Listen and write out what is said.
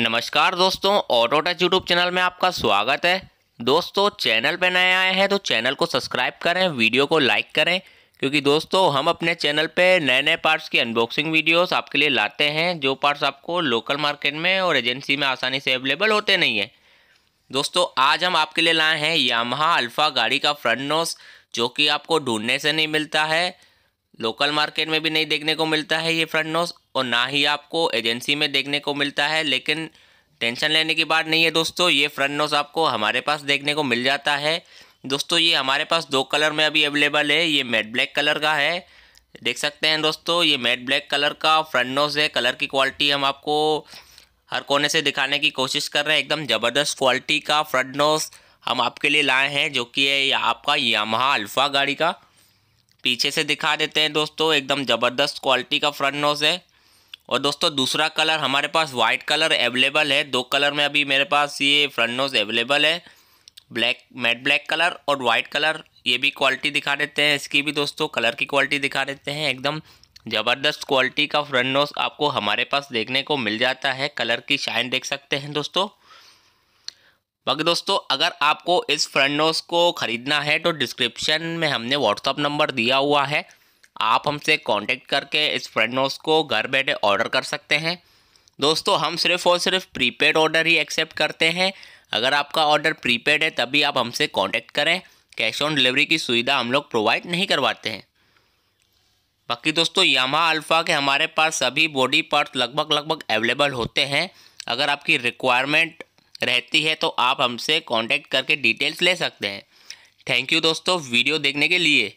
नमस्कार दोस्तों auto touch YouTube channel में आपका स्वागत है दोस्तों चैनल पर नए आए हैं तो चैनल को सब्सक्राइब करें वीडियो को लाइक करें क्योंकि दोस्तों हम अपने चैनल पे नए नए पार्ट्स की अनबॉक्सिंग वीडियोस आपके लिए लाते हैं जो पार्ट्स आपको लोकल मार्केट में और एजेंसी में आसानी से अवेलेबल होते नहीं हैं दोस्तों आज हम आपके लिए लाए हैं यामहा अल्फ़ा गाड़ी का फ्रंट नोस जो कि आपको ढूंढने से नहीं मिलता है लोकल मार्केट में भी नहीं देखने को मिलता है ये फ्रंट नोस और ना ही आपको एजेंसी में देखने को मिलता है लेकिन टेंशन लेने की बात नहीं है दोस्तों ये फ्रंट नोज आपको हमारे पास देखने को मिल जाता है दोस्तों ये हमारे पास दो कलर में अभी अवेलेबल है ये मेट ब्लैक कलर का है देख सकते हैं दोस्तों ये मेट ब्लैक कलर का फ्रंट नोज है कलर की क्वालिटी हम आपको हर कोने से दिखाने की कोशिश कर रहे हैं एकदम ज़बरदस्त क्वालिटी का फ्रंट नोज हम आपके लिए लाए हैं जो कि है आपका यामहा अल्फ़ा गाड़ी का पीछे से दिखा देते हैं दोस्तों एकदम ज़बरदस्त क्वालिटी का फ्रंट नोज है और दोस्तों दूसरा कलर हमारे पास वाइट कलर अवेलेबल है दो कलर में अभी मेरे पास ये फ्रंट नोज अवेलेबल है ब्लैक मैट ब्लैक कलर और वाइट कलर ये भी क्वालिटी दिखा देते हैं इसकी भी दोस्तों कलर की क्वालिटी दिखा देते हैं एकदम ज़बरदस्त क्वालिटी का फ्रंट नोज आपको हमारे पास देखने को मिल जाता है कलर की शाइन देख सकते हैं दोस्तों बाकी दोस्तों अगर आपको इस फ्रंट नोज को ख़रीदना है तो डिस्क्रिप्शन में हमने व्हाट्सअप नंबर दिया हुआ है आप हमसे कांटेक्ट करके इस फ्रेंड नोट्स को घर बैठे ऑर्डर कर सकते हैं दोस्तों हम सिर्फ और सिर्फ प्रीपेड ऑर्डर ही एक्सेप्ट करते हैं अगर आपका ऑर्डर प्रीपेड है तभी आप हमसे कॉन्टेक्ट करें कैश ऑन डिलीवरी की सुविधा हम लोग प्रोवाइड नहीं करवाते हैं बाकी दोस्तों यामा अल्फ़ा के हमारे पास सभी बॉडी पार्ट लगभग लगभग अवेलेबल होते हैं अगर आपकी रिक्वायरमेंट रहती है तो आप हमसे कांटेक्ट करके डिटेल्स ले सकते हैं थैंक यू दोस्तों वीडियो देखने के लिए